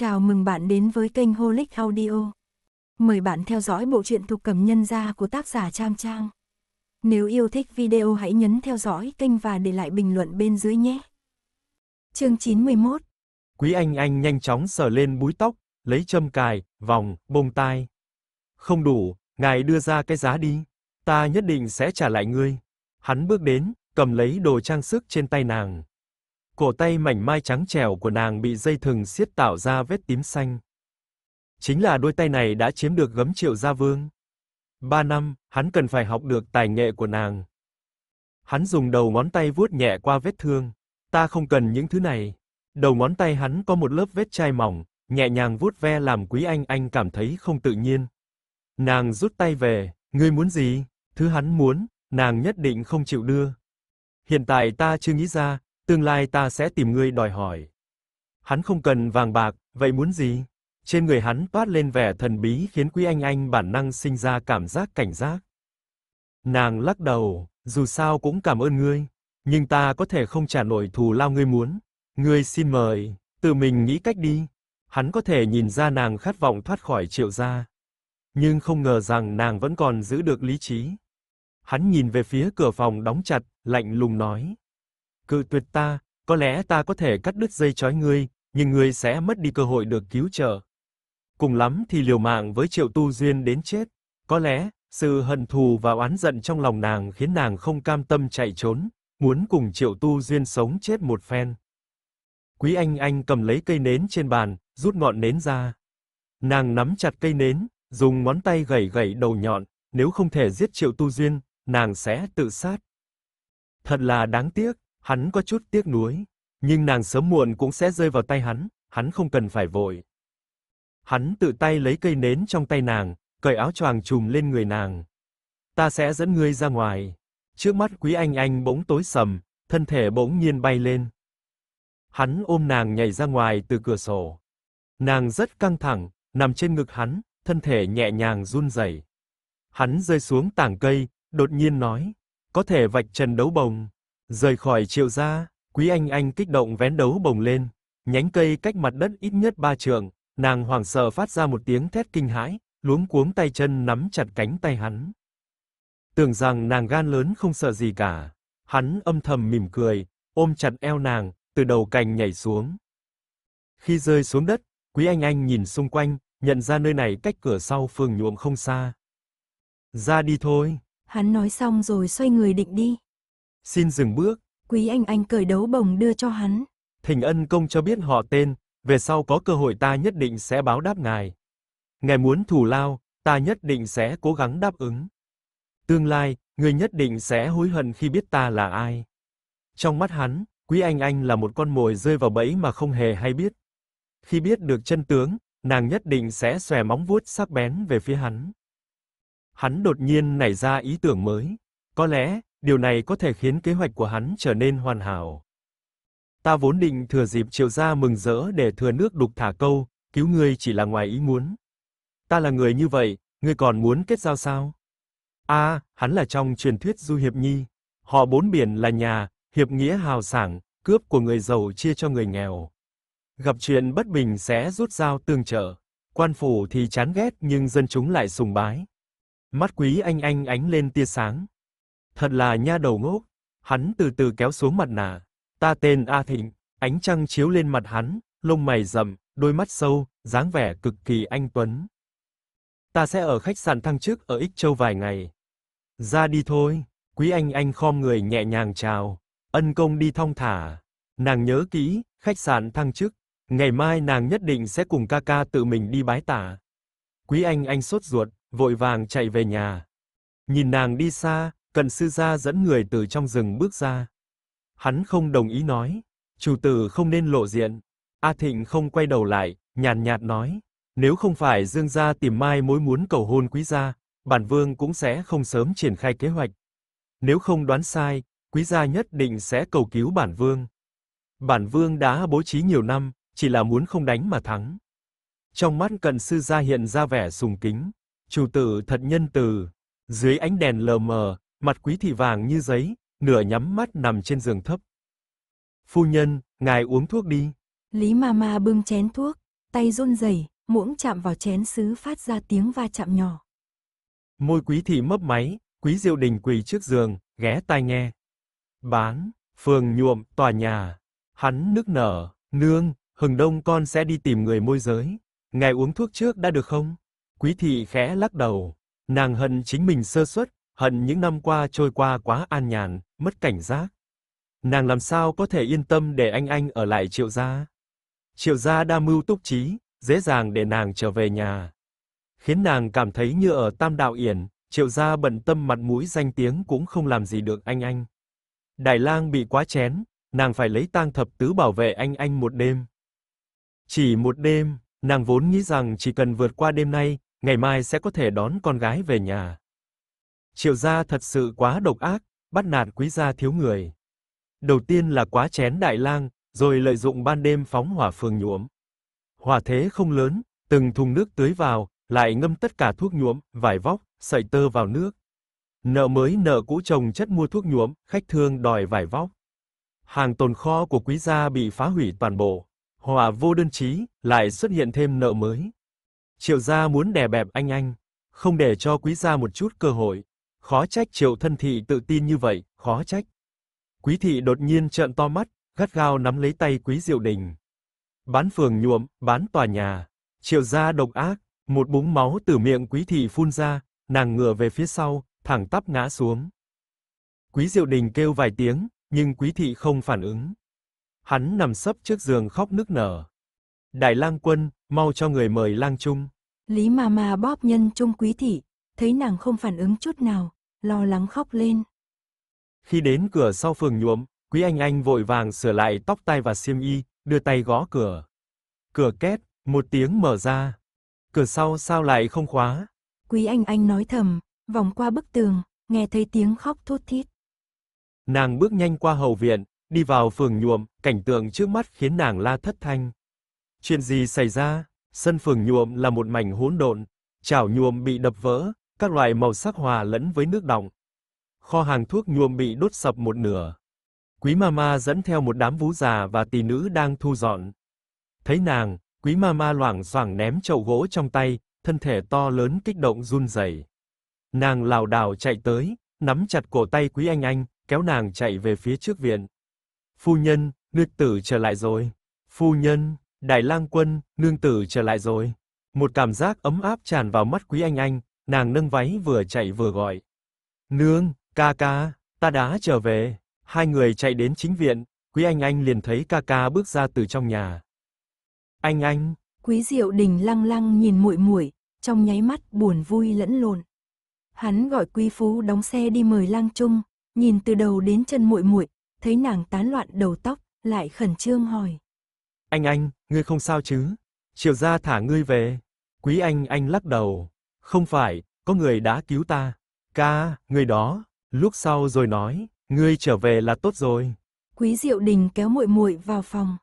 Chào mừng bạn đến với kênh Holic Audio. Mời bạn theo dõi bộ truyện thuộc cầm nhân gia của tác giả Trang Trang. Nếu yêu thích video hãy nhấn theo dõi kênh và để lại bình luận bên dưới nhé. Chương 91 Quý Anh Anh nhanh chóng sờ lên búi tóc, lấy châm cài, vòng, bông tai. Không đủ, ngài đưa ra cái giá đi. Ta nhất định sẽ trả lại ngươi. Hắn bước đến, cầm lấy đồ trang sức trên tay nàng. Cổ tay mảnh mai trắng trẻo của nàng bị dây thừng siết tạo ra vết tím xanh. Chính là đôi tay này đã chiếm được gấm Triệu Gia Vương. Ba năm, hắn cần phải học được tài nghệ của nàng. Hắn dùng đầu ngón tay vuốt nhẹ qua vết thương. Ta không cần những thứ này. Đầu ngón tay hắn có một lớp vết chai mỏng, nhẹ nhàng vuốt ve làm Quý Anh Anh cảm thấy không tự nhiên. Nàng rút tay về, ngươi muốn gì? Thứ hắn muốn, nàng nhất định không chịu đưa. Hiện tại ta chưa nghĩ ra, tương lai ta sẽ tìm ngươi đòi hỏi. Hắn không cần vàng bạc, vậy muốn gì? Trên người hắn toát lên vẻ thần bí khiến Quý Anh Anh bản năng sinh ra cảm giác cảnh giác. Nàng lắc đầu, dù sao cũng cảm ơn ngươi, nhưng ta có thể không trả nổi thù lao ngươi muốn. Ngươi xin mời, tự mình nghĩ cách đi. Hắn có thể nhìn ra nàng khát vọng thoát khỏi Triệu gia, nhưng không ngờ rằng nàng vẫn còn giữ được lý trí. Hắn nhìn về phía cửa phòng đóng chặt, lạnh lùng nói: cự tuyệt ta, có lẽ ta có thể cắt đứt dây trói ngươi, nhưng ngươi sẽ mất đi cơ hội được cứu trợ. Cùng lắm thì liều mạng với Triệu Tu Duyên đến chết. Có lẽ, sự hận thù và oán giận trong lòng nàng khiến nàng không cam tâm chạy trốn, muốn cùng Triệu Tu Duyên sống chết một phen. Quý Anh Anh cầm lấy cây nến trên bàn, rút ngọn nến ra. Nàng nắm chặt cây nến, dùng ngón tay gẩy gẩy đầu nhọn, nếu không thể giết Triệu Tu Duyên, nàng sẽ tự sát. Thật là đáng tiếc, Hắn có chút tiếc nuối, nhưng nàng sớm muộn cũng sẽ rơi vào tay hắn, hắn không cần phải vội. Hắn tự tay lấy cây nến trong tay nàng, cởi áo choàng trùm lên người nàng. Ta sẽ dẫn ngươi ra ngoài. Trước mắt Quý Anh Anh bỗng tối sầm, thân thể bỗng nhiên bay lên. Hắn ôm nàng nhảy ra ngoài từ cửa sổ. Nàng rất căng thẳng, nằm trên ngực hắn, thân thể nhẹ nhàng run rẩy. Hắn rơi xuống tảng cây, đột nhiên nói, "Có thể vạch trần đấu bồng." Rời khỏi Triệu gia, Quý Anh Anh kích động vén đấu bồng lên, nhánh cây cách mặt đất ít nhất ba trượng, nàng hoảng sợ phát ra một tiếng thét kinh hãi, luống cuống tay chân nắm chặt cánh tay hắn. Tưởng rằng nàng gan lớn không sợ gì cả, hắn âm thầm mỉm cười, ôm chặt eo nàng, từ đầu cành nhảy xuống. Khi rơi xuống đất, Quý Anh Anh nhìn xung quanh, nhận ra nơi này cách cửa sau phường nhuộm không xa. Ra đi thôi. Hắn nói xong rồi xoay người định đi. Xin dừng bước. Quý Anh Anh cởi đấu bồng đưa cho hắn. Thỉnh ân công cho biết họ tên, về sau có cơ hội ta nhất định sẽ báo đáp ngài. Ngài muốn thù lao, ta nhất định sẽ cố gắng đáp ứng. Tương lai, người nhất định sẽ hối hận khi biết ta là ai. Trong mắt hắn, Quý Anh Anh là một con mồi rơi vào bẫy mà không hề hay biết. Khi biết được chân tướng, nàng nhất định sẽ xòe móng vuốt sắc bén về phía hắn. Hắn đột nhiên nảy ra ý tưởng mới, có lẽ điều này có thể khiến kế hoạch của hắn trở nên hoàn hảo. Ta vốn định thừa dịp Triệu gia mừng rỡ để thừa nước đục thả câu, cứu ngươi chỉ là ngoài ý muốn. Ta là người như vậy, ngươi còn muốn kết giao sao? A, à, hắn là trong truyền thuyết Du hiệp nhi, họ bốn biển là nhà, hiệp nghĩa hào sảng, cướp của người giàu chia cho người nghèo. Gặp chuyện bất bình sẽ rút dao tương trợ, quan phủ thì chán ghét nhưng dân chúng lại sùng bái. Mắt Quý Anh Anh ánh lên tia sáng. Thật là nha đầu ngốc. Hắn từ từ kéo xuống mặt nạ. Ta tên A Thịnh, ánh trăng chiếu lên mặt hắn, lông mày rậm, đôi mắt sâu, dáng vẻ cực kỳ anh tuấn. Ta sẽ ở khách sạn thăng chức ở Ích Châu vài ngày. Ra đi thôi, Quý Anh Anh khom người nhẹ nhàng chào, ân công đi thong thả. Nàng nhớ kỹ, khách sạn thăng chức, ngày mai nàng nhất định sẽ cùng ca ca tự mình đi bái tả. Quý Anh Anh sốt ruột, vội vàng chạy về nhà. Nhìn nàng đi xa, Cận sư gia dẫn người từ trong rừng bước ra. Hắn không đồng ý nói, chủ tử không nên lộ diện. A Thịnh không quay đầu lại, nhàn nhạt nói, nếu không phải Dương gia tìm mai mối muốn cầu hôn quý gia, bản vương cũng sẽ không sớm triển khai kế hoạch. Nếu không đoán sai, quý gia nhất định sẽ cầu cứu bản vương. Bản vương đã bố trí nhiều năm, chỉ là muốn không đánh mà thắng. Trong mắt cận sư gia hiện ra vẻ sùng kính, chủ tử thật nhân từ, dưới ánh đèn lờ mờ, Mặt quý thị vàng như giấy, nửa nhắm mắt nằm trên giường thấp. Phu nhân, ngài uống thuốc đi. Lý ma ma bưng chén thuốc, tay run rẩy, muỗng chạm vào chén sứ phát ra tiếng va chạm nhỏ. Môi quý thị mấp máy, quý diệu đình quỳ trước giường, ghé tai nghe. Bán, phường nhuộm, tòa nhà. Hắn nức nở, nương, hừng đông con sẽ đi tìm người môi giới. Ngài uống thuốc trước đã được không? Quý thị khẽ lắc đầu, nàng hận chính mình sơ suất, hận những năm qua trôi qua quá an nhàn, mất cảnh giác. Nàng làm sao có thể yên tâm để anh anh ở lại Triệu gia? Triệu gia đa mưu túc trí, dễ dàng để nàng trở về nhà, khiến nàng cảm thấy như ở Tam Đạo Yển, Triệu gia bận tâm mặt mũi danh tiếng cũng không làm gì được anh anh. Đại lang bị quá chén, nàng phải lấy tang thập tứ bảo vệ anh anh một đêm. Chỉ một đêm, nàng vốn nghĩ rằng chỉ cần vượt qua đêm nay, ngày mai sẽ có thể đón con gái về nhà. Triệu gia thật sự quá độc ác, bắt nạt quý gia thiếu người. Đầu tiên là quá chén đại lang, rồi lợi dụng ban đêm phóng hỏa phường nhuộm. Hỏa thế không lớn, từng thùng nước tưới vào, lại ngâm tất cả thuốc nhuộm, vải vóc, sợi tơ vào nước. Nợ mới nợ cũ chồng chất mua thuốc nhuộm, khách thương đòi vải vóc. Hàng tồn kho của quý gia bị phá hủy toàn bộ. Hỏa vô đơn chí, lại xuất hiện thêm nợ mới. Triệu gia muốn đè bẹp anh anh, không để cho quý gia một chút cơ hội. Khó trách triệu thân thị tự tin như vậy, khó trách. Quý thị đột nhiên trợn to mắt, gắt gao nắm lấy tay quý diệu đình. Bán phường nhuộm, bán tòa nhà. Triệu gia độc ác, một búng máu từ miệng quý thị phun ra, nàng ngửa về phía sau, thẳng tắp ngã xuống. Quý diệu đình kêu vài tiếng, nhưng quý thị không phản ứng. Hắn nằm sấp trước giường khóc nức nở. Đại lang quân, mau cho người mời lang trung. Lý ma ma bóp nhân trung quý thị, thấy nàng không phản ứng chút nào, lo lắng khóc lên. Khi đến cửa sau phường nhuộm, Quý Anh Anh vội vàng sửa lại tóc tai và xiêm y, đưa tay gõ cửa. Cửa két, một tiếng mở ra. Cửa sau sao lại không khóa? Quý Anh Anh nói thầm, vòng qua bức tường, nghe thấy tiếng khóc thút thít. Nàng bước nhanh qua hậu viện, đi vào phường nhuộm, cảnh tượng trước mắt khiến nàng la thất thanh. Chuyện gì xảy ra? Sân phường nhuộm là một mảnh hỗn độn, chảo nhuộm bị đập vỡ, các loại màu sắc hòa lẫn với nước đọng. Kho hàng thuốc nhuộm bị đốt sập một nửa. Quý Mama dẫn theo một đám vú già và tỳ nữ đang thu dọn. Thấy nàng, Quý Mama loảng xoảng ném chậu gỗ trong tay, thân thể to lớn kích động run rẩy. Nàng lảo đảo chạy tới, nắm chặt cổ tay Quý Anh Anh, kéo nàng chạy về phía trước viện. Phu nhân, nương tử trở lại rồi. Phu nhân, Đại Lang Quân, nương tử trở lại rồi. Một cảm giác ấm áp tràn vào mắt Quý Anh Anh, nàng nâng váy vừa chạy vừa gọi. Nương, ca ca, ta đã trở về. Hai người chạy đến chính viện, Quý Anh Anh liền thấy ca ca bước ra từ trong nhà. Anh Anh. Quý Diệu Đình lăng lăng nhìn muội muội, trong nháy mắt buồn vui lẫn lộn. Hắn gọi Quý Phú đóng xe đi mời Lang Trung, nhìn từ đầu đến chân muội muội, thấy nàng tán loạn đầu tóc, lại khẩn trương hỏi. Anh Anh, ngươi không sao chứ? chiều ra thả ngươi về. Quý Anh Anh lắc đầu, không phải, có người đã cứu ta. Ca, người đó, lúc sau rồi nói, ngươi trở về là tốt rồi. Quý Diệu Đình kéo muội muội vào phòng.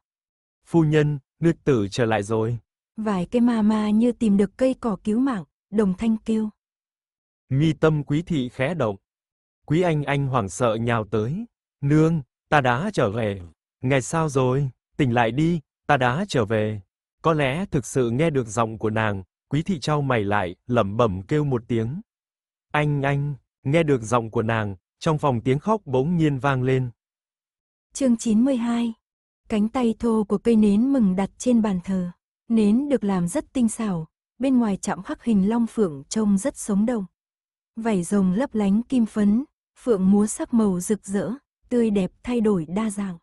Phu nhân, nữ tử trở lại rồi. Vài cái ma ma như tìm được cây cỏ cứu mạng, đồng thanh kêu. Mi tâm quý thị khẽ động. Quý anh anh hoảng sợ nhào tới. Nương, ta đã trở về. Ngày sao rồi, tỉnh lại đi, ta đã trở về. Có lẽ thực sự nghe được giọng của nàng, Quý thị trao mày lại, lẩm bẩm kêu một tiếng. Anh anh, nghe được giọng của nàng, trong phòng tiếng khóc bỗng nhiên vang lên. Chương 92. Cánh tay thô của cây nến mừng đặt trên bàn thờ. Nến được làm rất tinh xảo, bên ngoài chạm khắc hình long phượng trông rất sống động. Vảy rồng lấp lánh kim phấn, phượng múa sắc màu rực rỡ, tươi đẹp thay đổi đa dạng.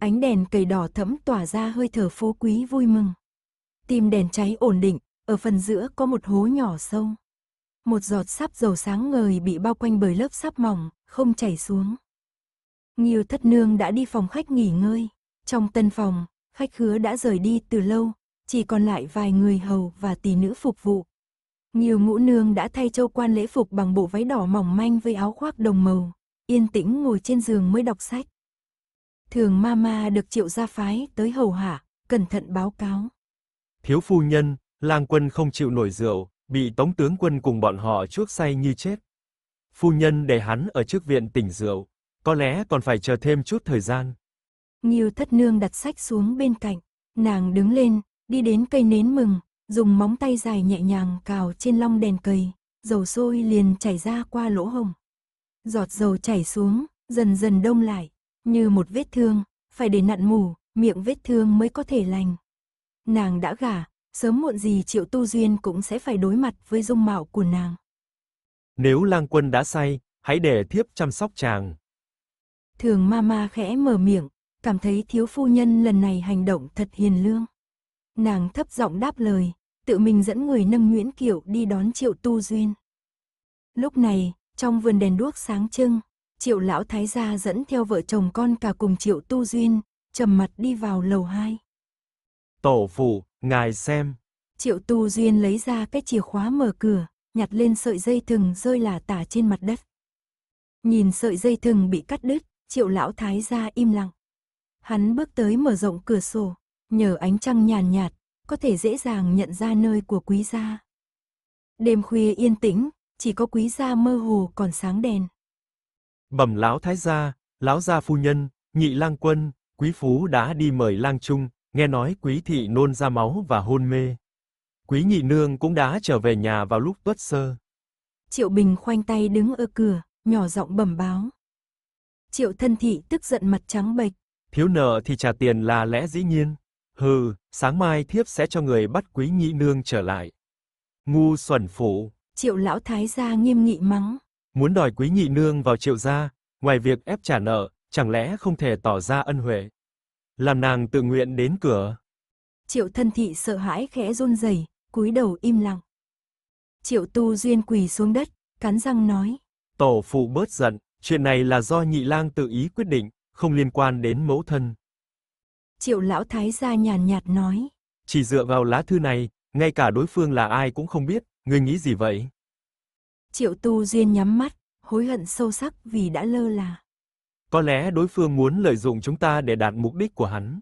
Ánh đèn cầy đỏ thẫm tỏa ra hơi thở phú quý vui mừng. Tim đèn cháy ổn định, ở phần giữa có một hố nhỏ sâu. Một giọt sáp dầu sáng ngời bị bao quanh bởi lớp sáp mỏng, không chảy xuống. Nhiều thất nương đã đi phòng khách nghỉ ngơi. Trong tân phòng, khách khứa đã rời đi từ lâu, chỉ còn lại vài người hầu và tỷ nữ phục vụ. Nhiều ngũ nương đã thay châu quan lễ phục bằng bộ váy đỏ mỏng manh với áo khoác đồng màu, yên tĩnh ngồi trên giường mới đọc sách. Thường mama được triệu gia phái tới hầu hạ, cẩn thận báo cáo. Thiếu phu nhân, Lang quân không chịu nổi rượu, bị tống tướng quân cùng bọn họ chuốc say như chết. Phu nhân để hắn ở trước viện tỉnh rượu, có lẽ còn phải chờ thêm chút thời gian. Nhiều thất nương đặt sách xuống bên cạnh, nàng đứng lên, đi đến cây nến mừng, dùng móng tay dài nhẹ nhàng cào trên long đèn cầy, dầu sôi liền chảy ra qua lỗ hồng. Giọt dầu chảy xuống, dần dần đông lại, như một vết thương, phải để nặn mù miệng vết thương mới có thể lành. Nàng đã gả, sớm muộn gì Triệu Tu Duyên cũng sẽ phải đối mặt với dung mạo của nàng. Nếu lang quân đã say, hãy để thiếp chăm sóc chàng. Thường Mama khẽ mở miệng, cảm thấy thiếu phu nhân lần này hành động thật hiền lương. Nàng thấp giọng đáp lời, tự mình dẫn người nâng Nguyễn Kiệu đi đón Triệu Tu Duyên. Lúc này, trong vườn đèn đuốc sáng trưng, Triệu lão thái gia dẫn theo vợ chồng con cả cùng Triệu Tu Duyên, trầm mặt đi vào lầu 2. Tổ phụ, Ngài xem. Triệu Tu Duyên lấy ra cái chìa khóa mở cửa, nhặt lên sợi dây thừng rơi lả tả trên mặt đất. Nhìn sợi dây thừng bị cắt đứt, triệu lão thái ra im lặng. Hắn bước tới mở rộng cửa sổ, nhờ ánh trăng nhàn nhạt, nhạt, có thể dễ dàng nhận ra nơi của quý gia. Đêm khuya yên tĩnh, chỉ có quý gia mơ hồ còn sáng đèn. Bẩm lão thái gia, lão gia phu nhân, nhị lang quân, quý phú đã đi mời lang trung, nghe nói quý thị nôn ra máu và hôn mê. Quý nhị nương cũng đã trở về nhà vào lúc tuất sơ. Triệu Bình khoanh tay đứng ở cửa, nhỏ giọng bẩm báo. Triệu thân thị tức giận mặt trắng bệch. Thiếu nợ thì trả tiền là lẽ dĩ nhiên. Hừ, sáng mai thiếp sẽ cho người bắt quý nhị nương trở lại. Ngu xuẩn phụ. Triệu lão thái gia nghiêm nghị mắng. Muốn đòi quý nhị nương vào triệu gia, ngoài việc ép trả nợ, chẳng lẽ không thể tỏ ra ân huệ làm nàng tự nguyện đến cửa. Triệu thân thị sợ hãi khẽ run rẩy, cúi đầu im lặng. Triệu tu duyên quỳ xuống đất, cắn răng nói. Tổ phụ bớt giận, chuyện này là do nhị lang tự ý quyết định, không liên quan đến mẫu thân. Triệu lão thái gia nhàn nhạt nói. Chỉ dựa vào lá thư này, ngay cả đối phương là ai cũng không biết, ngươi nghĩ gì vậy? Triệu tu duyên nhắm mắt, hối hận sâu sắc vì đã lơ là. Có lẽ đối phương muốn lợi dụng chúng ta để đạt mục đích của hắn.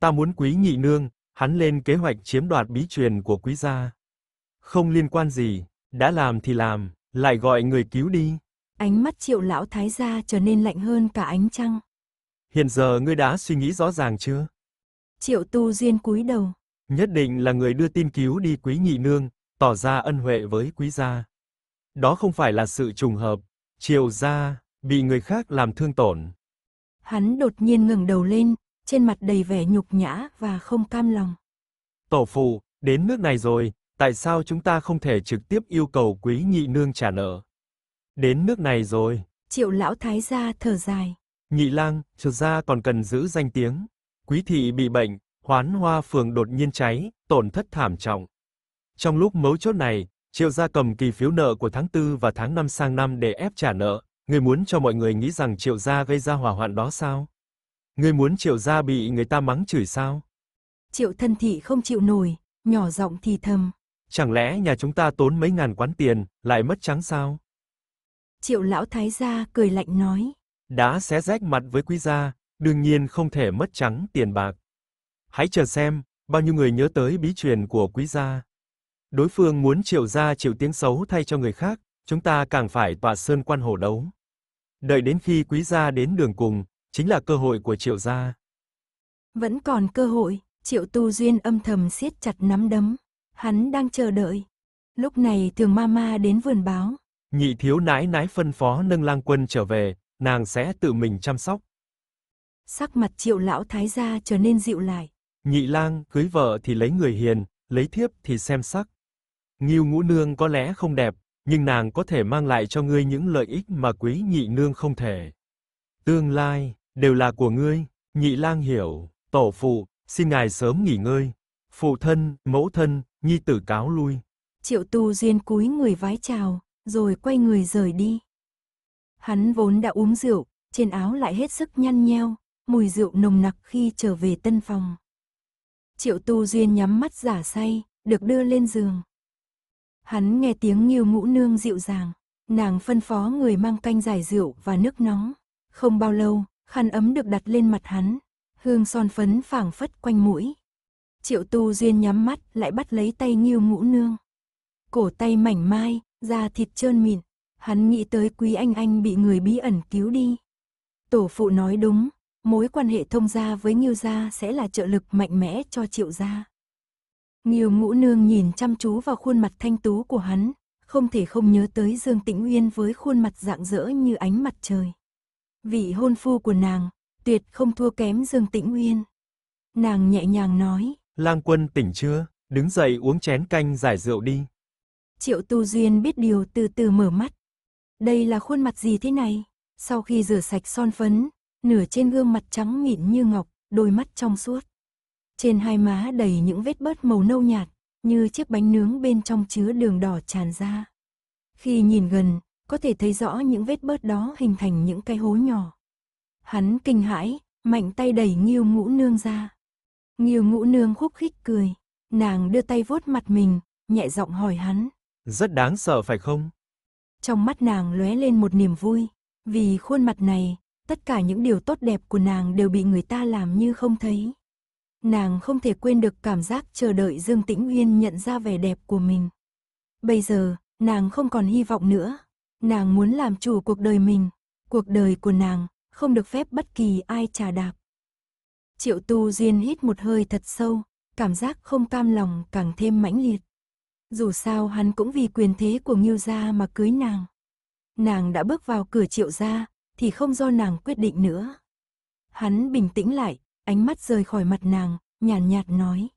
Ta muốn quý nhị nương, hắn lên kế hoạch chiếm đoạt bí truyền của quý gia. Không liên quan gì, đã làm thì làm, lại gọi người cứu đi. Ánh mắt triệu lão thái gia trở nên lạnh hơn cả ánh trăng. Hiện giờ ngươi đã suy nghĩ rõ ràng chưa? Triệu tu duyên cúi đầu. Nhất định là người đưa tin cứu đi quý nhị nương, tỏ ra ân huệ với quý gia. Đó không phải là sự trùng hợp. Triệu gia, bị người khác làm thương tổn. Hắn đột nhiên ngẩng đầu lên, trên mặt đầy vẻ nhục nhã và không cam lòng. Tổ phụ, đến nước này rồi, tại sao chúng ta không thể trực tiếp yêu cầu quý nhị nương trả nợ? Đến nước này rồi. Triệu lão thái gia thở dài. Nhị lang, trừ ra còn cần giữ danh tiếng. Quý thị bị bệnh, hoán hoa phường đột nhiên cháy, tổn thất thảm trọng. Trong lúc mấu chốt này, triệu gia cầm kỳ phiếu nợ của tháng 4 và tháng 5 sang năm để ép trả nợ, Ngươi muốn cho mọi người nghĩ rằng Triệu gia gây ra hỏa hoạn đó sao? Ngươi muốn Triệu gia bị người ta mắng chửi sao? Triệu thân thị không chịu nổi, nhỏ giọng thì thầm. Chẳng lẽ nhà chúng ta tốn mấy ngàn quán tiền, lại mất trắng sao? Triệu lão thái gia cười lạnh nói. Đã xé rách mặt với quý gia, đương nhiên không thể mất trắng tiền bạc. Hãy chờ xem, bao nhiêu người nhớ tới bí truyền của quý gia. Đối phương muốn triệu gia chịu tiếng xấu thay cho người khác, chúng ta càng phải tọa sơn quan hổ đấu. Đợi đến khi quý gia đến đường cùng, chính là cơ hội của Triệu gia. Vẫn còn cơ hội, Triệu Tu Duyên âm thầm siết chặt nắm đấm, hắn đang chờ đợi. Lúc này Thường Mama đến vườn báo. Nhị thiếu nãi nãi phân phó nâng lang quân trở về, nàng sẽ tự mình chăm sóc. Sắc mặt Triệu lão thái gia trở nên dịu lại. Nhị lang, cưới vợ thì lấy người hiền, lấy thiếp thì xem sắc. Nghiêu ngũ nương có lẽ không đẹp, nhưng nàng có thể mang lại cho ngươi những lợi ích mà quý nhị nương không thể. Tương lai đều là của ngươi, nhị lang hiểu, tổ phụ, xin ngài sớm nghỉ ngơi. Phụ thân, mẫu thân, nhi tử cáo lui. Triệu Tu Duyên cúi người vái chào, rồi quay người rời đi. Hắn vốn đã uống rượu, trên áo lại hết sức nhăn nheo, mùi rượu nồng nặc khi trở về tân phòng. Triệu Tu Duyên nhắm mắt giả say, được đưa lên giường. Hắn nghe tiếng nghiêu ngũ nương dịu dàng, nàng phân phó người mang canh giải rượu và nước nóng. Không bao lâu, khăn ấm được đặt lên mặt hắn, hương son phấn phảng phất quanh mũi. Triệu tu duyên nhắm mắt lại bắt lấy tay nghiêu ngũ nương. Cổ tay mảnh mai, da thịt trơn mịn, hắn nghĩ tới quý anh anh bị người bí ẩn cứu đi. Tổ phụ nói đúng, mối quan hệ thông gia với nghiêu gia sẽ là trợ lực mạnh mẽ cho triệu gia. Nghiêu ngũ nương nhìn chăm chú vào khuôn mặt thanh tú của hắn, không thể không nhớ tới Dương Tĩnh Uyên với khuôn mặt dạng dỡ như ánh mặt trời. Vị hôn phu của nàng, tuyệt không thua kém Dương Tĩnh Uyên. Nàng nhẹ nhàng nói. Lang quân tỉnh chưa, đứng dậy uống chén canh giải rượu đi. Triệu Tu Duyên biết điều từ từ mở mắt. Đây là khuôn mặt gì thế này? Sau khi rửa sạch son phấn, nửa trên gương mặt trắng mịn như ngọc, đôi mắt trong suốt. Trên hai má đầy những vết bớt màu nâu nhạt, như chiếc bánh nướng bên trong chứa đường đỏ tràn ra. Khi nhìn gần, có thể thấy rõ những vết bớt đó hình thành những cái hố nhỏ. Hắn kinh hãi, mạnh tay đẩy Nghiêu Ngũ Nương ra. Nghiêu Ngũ Nương khúc khích cười, nàng đưa tay vuốt mặt mình, nhẹ giọng hỏi hắn. Rất đáng sợ phải không? Trong mắt nàng lóe lên một niềm vui, vì khuôn mặt này, tất cả những điều tốt đẹp của nàng đều bị người ta làm như không thấy nàng không thể quên được cảm giác chờ đợi Dương Tĩnh Uyên nhận ra vẻ đẹp của mình. Bây giờ, nàng không còn hy vọng nữa. Nàng muốn làm chủ cuộc đời mình. Cuộc đời của nàng không được phép bất kỳ ai trà đạp. Triệu Tu Duyên hít một hơi thật sâu, cảm giác không cam lòng càng thêm mãnh liệt. Dù sao hắn cũng vì quyền thế của Ngưu gia mà cưới nàng. Nàng đã bước vào cửa Triệu gia thì không do nàng quyết định nữa. Hắn bình tĩnh lại, ánh mắt rời khỏi mặt nàng, nhàn nhạt, nhạt nói.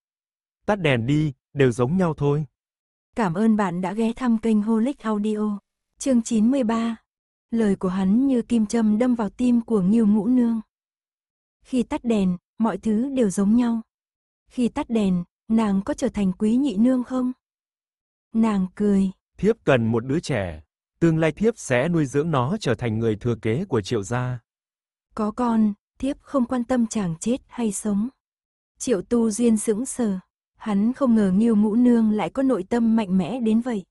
Tắt đèn đi, đều giống nhau thôi. Cảm ơn bạn đã ghé thăm kênh Holic Audio. Chương 93 Lời của hắn như kim châm đâm vào tim của Nghiêu Ngũ Nương. Khi tắt đèn, mọi thứ đều giống nhau. Khi tắt đèn, nàng có trở thành quý nhị nương không? Nàng cười. Thiếp cần một đứa trẻ. Tương lai thiếp sẽ nuôi dưỡng nó trở thành người thừa kế của triệu gia. Có con, thiếp không quan tâm chàng chết hay sống. Triệu tu duyên sững sờ, hắn không ngờ nghiêu ngũ nương lại có nội tâm mạnh mẽ đến vậy.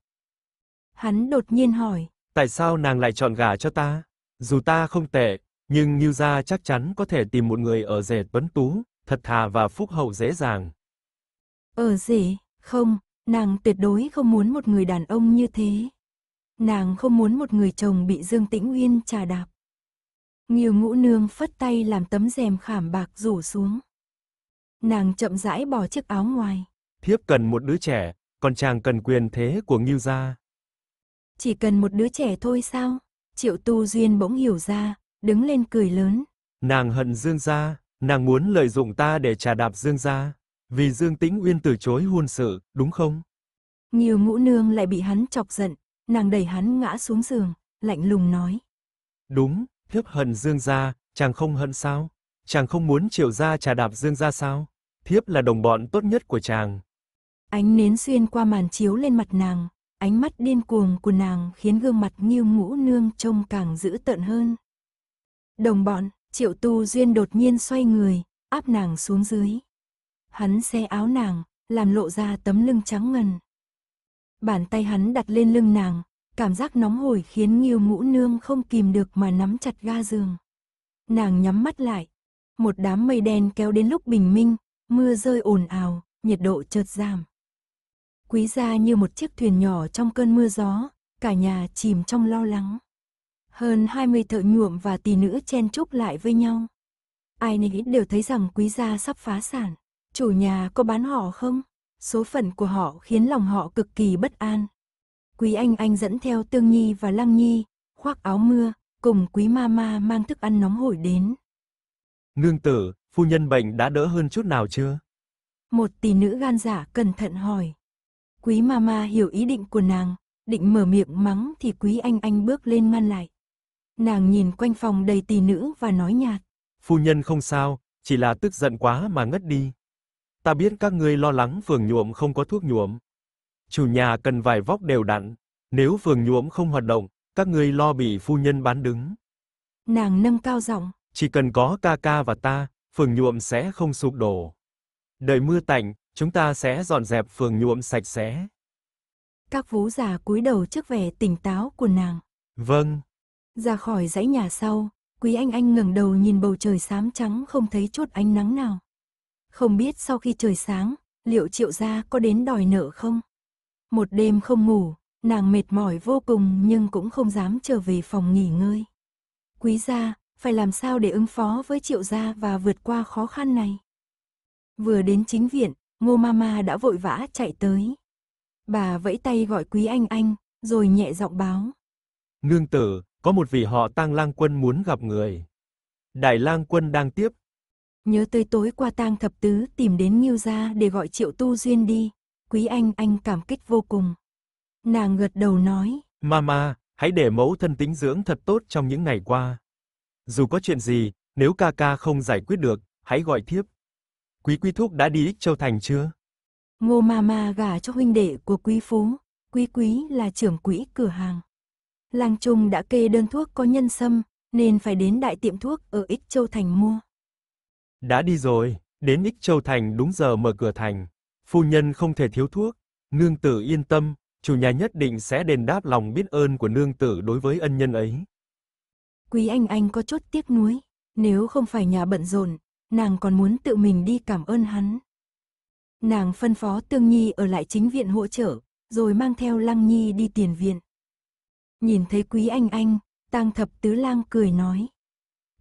Hắn đột nhiên hỏi. Tại sao nàng lại chọn gà cho ta? Dù ta không tệ, nhưng Nghiêu Gia chắc chắn có thể tìm một người ở rể tuấn tú, thật thà và phúc hậu dễ dàng. Ở rể, không, nàng tuyệt đối không muốn một người đàn ông như thế. Nàng không muốn một người chồng bị Dương Tĩnh Uyên trà đạp. Nghiêu ngũ nương phất tay làm tấm rèm khảm bạc rủ xuống. Nàng chậm rãi bỏ chiếc áo ngoài. Thiếp cần một đứa trẻ, còn chàng cần quyền thế của Ngưu gia. Chỉ cần một đứa trẻ thôi sao? Triệu Tu Duyên bỗng hiểu ra, đứng lên cười lớn. Nàng hận Dương gia, nàng muốn lợi dụng ta để trà đạp Dương gia, vì Dương Tĩnh Uyên từ chối hôn sự, đúng không? Nhiều ngũ nương lại bị hắn chọc giận, nàng đẩy hắn ngã xuống giường, lạnh lùng nói. Đúng, thiếp hận Dương gia, chàng không hận sao? Chàng không muốn Triệu gia trà đạp Dương gia sao? Thiếp là đồng bọn tốt nhất của chàng. Ánh nến xuyên qua màn chiếu lên mặt nàng, ánh mắt điên cuồng của nàng khiến gương mặt Nghiêu Ngũ Nương trông càng dữ tợn hơn. Đồng bọn, Triệu Tu Duyên đột nhiên xoay người, áp nàng xuống dưới. Hắn xé áo nàng, làm lộ ra tấm lưng trắng ngần. Bàn tay hắn đặt lên lưng nàng, Cảm giác nóng hổi khiến Nghiêu Ngũ Nương không kìm được mà nắm chặt ga giường. Nàng nhắm mắt lại, một đám mây đen kéo đến lúc bình minh, mưa rơi ồn ào, nhiệt độ chợt giảm. Quý gia như một chiếc thuyền nhỏ trong cơn mưa gió, cả nhà chìm trong lo lắng. Hơn 20 thợ nhuộm và tỷ nữ chen chúc lại với nhau. Ai nấy đều thấy rằng quý gia sắp phá sản. Chủ nhà có bán họ không? Số phận của họ khiến lòng họ cực kỳ bất an. Quý Anh Anh dẫn theo Tương Nhi và Lăng Nhi, khoác áo mưa, cùng Quý Mama mang thức ăn nóng hổi đến. Nương tử, phu nhân bệnh đã đỡ hơn chút nào chưa? Một tỷ nữ gan giả dạ cẩn thận hỏi. Quý Mama hiểu ý định của nàng, định mở miệng mắng thì Quý Anh Anh bước lên ngăn lại. Nàng nhìn quanh phòng đầy tỷ nữ và nói nhạt. Phu nhân không sao, chỉ là tức giận quá mà ngất đi. Ta biết các ngươi lo lắng phường nhuộm không có thuốc nhuộm chủ nhà cần vài vóc đều đặn, nếu phường nhuộm không hoạt động, các ngươi lo bị phu nhân bán đứng. Nàng nâng cao giọng, chỉ cần có ca ca và ta, phường nhuộm sẽ không sụp đổ. Đợi mưa tạnh, chúng ta sẽ dọn dẹp phường nhuộm sạch sẽ. Các vú già cúi đầu trước vẻ tỉnh táo của nàng. Vâng. Ra khỏi dãy nhà sau, Quý Anh Anh ngẩng đầu nhìn bầu trời xám trắng không thấy chút ánh nắng nào. Không biết sau khi trời sáng, liệu Triệu gia có đến đòi nợ không? Một đêm không ngủ, nàng mệt mỏi vô cùng nhưng cũng không dám trở về phòng nghỉ ngơi. Quý gia, phải làm sao để ứng phó với triệu gia và vượt qua khó khăn này? Vừa đến chính viện, ngô mama đã vội vã chạy tới. Bà vẫy tay gọi quý anh anh, rồi nhẹ giọng báo. Nương tử, có một vị họ tang lang quân muốn gặp người. Đại lang quân đang tiếp. Nhớ tới tối qua tang thập tứ tìm đến Nghiêu gia để gọi triệu tu duyên đi quý anh, anh cảm kích vô cùng. Nàng gật đầu nói. Mama, hãy để mẫu thân tĩnh dưỡng thật tốt trong những ngày qua. Dù có chuyện gì, nếu ca ca không giải quyết được, hãy gọi thiếp. Quý quý thúc đã đi Ích Châu Thành chưa? Ngô Mama gả cho huynh đệ của quý phú, quý quý là trưởng quỹ cửa hàng. lang Trung đã kê đơn thuốc có nhân sâm, nên phải đến đại tiệm thuốc ở Ích Châu Thành mua. Đã đi rồi, đến Ích Châu Thành đúng giờ mở cửa thành. Phu nhân không thể thiếu thuốc, nương tử yên tâm, chủ nhà nhất định sẽ đền đáp lòng biết ơn của nương tử đối với ân nhân ấy. Quý Anh Anh có chút tiếc nuối, nếu không phải nhà bận rộn, nàng còn muốn tự mình đi cảm ơn hắn. Nàng phân phó Tương Nhi ở lại chính viện hỗ trợ, rồi mang theo Lăng Nhi đi tiền viện. Nhìn thấy Quý Anh Anh, Tang Thập Tứ Lang cười nói.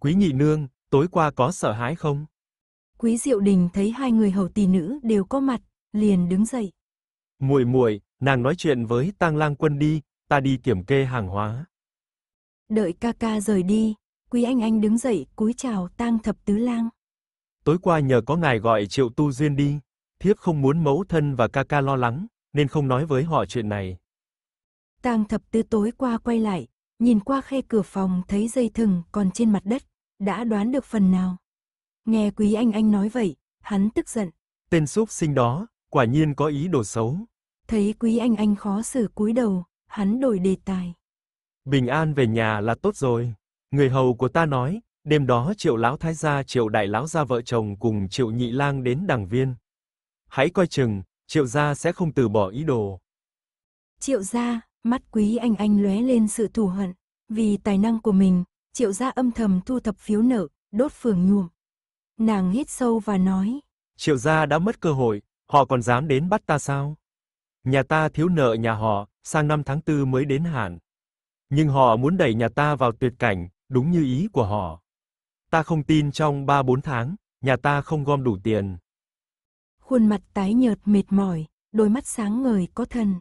Quý Nhị Nương, tối qua có sợ hãi không? Quý Diệu Đình thấy hai người hầu tỷ nữ đều có mặt liền đứng dậy. Muội muội, nàng nói chuyện với Tang Lang quân đi, ta đi kiểm kê hàng hóa. Đợi ca ca rời đi, Quý Anh Anh đứng dậy, cúi chào Tang Thập Tứ Lang. Tối qua nhờ có ngài gọi Triệu Tu Duyên đi, thiếp không muốn mẫu thân và ca ca lo lắng, nên không nói với họ chuyện này. Tang Thập Tứ tối qua quay lại, nhìn qua khe cửa phòng thấy dây thừng còn trên mặt đất, đã đoán được phần nào. Nghe Quý Anh Anh nói vậy, hắn tức giận. Tên súc sinh đó, Quả nhiên có ý đồ xấu. Thấy Quý Anh Anh khó xử cúi đầu, hắn đổi đề tài. Bình an về nhà là tốt rồi. Người hầu của ta nói, đêm đó Triệu lão thái gia, Triệu đại lão gia vợ chồng cùng Triệu nhị lang đến đằng viên. Hãy coi chừng, Triệu gia sẽ không từ bỏ ý đồ. Triệu gia, mắt Quý Anh Anh lóe lên sự thù hận, vì tài năng của mình, Triệu gia âm thầm thu thập phiếu nợ, đốt phường nhuộm. Nàng hít sâu và nói: "Triệu gia đã mất cơ hội, Họ còn dám đến bắt ta sao? Nhà ta thiếu nợ nhà họ, sang năm tháng tư mới đến hạn. Nhưng họ muốn đẩy nhà ta vào tuyệt cảnh, đúng như ý của họ. Ta không tin trong 3-4 tháng, nhà ta không gom đủ tiền. Khuôn mặt tái nhợt mệt mỏi, đôi mắt sáng ngời có thần.